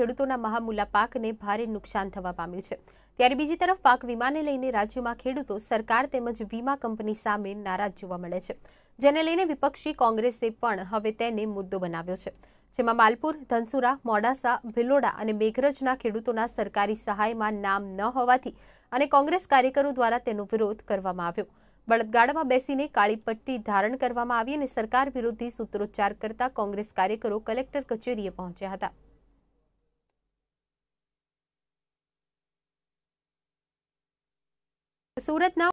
ખેડૂતોના મહામુલા પાકને ભારે નુકસાન થવા પામ્યું છે ત્યારે બીજી તરફ પાક વીમાને લઈને રાજ્યમાં ખેડૂતો સરકાર તેમજ વીમા કંપની સામે નારાજ જોવા મળે છે જેને લઈને વિપક્ષી કોંગ્રેસે પણ હવે તેને મુદ્દો બનાવ્યો છે જેમાં માલપુર ધનસુરા મોડાસા ભિલોડા અને મેઘરજના ખેડૂતોના સરકારી સહાયમાં નામ ન હોવાથી અને કોંગ્રેસ કાર્યકરો દ્વારા તેનો વિરોધ કરવામાં આવ્યો બળદગાડામાં બેસીને કાળી પટ્ટી ધારણ કરવામાં આવી અને સરકાર વિરોધી સૂત્રોચ્ચાર કરતા કોંગ્રેસ કાર્યકરો કલેક્ટર કચેરીએ પહોંચ્યા હતા સુરતના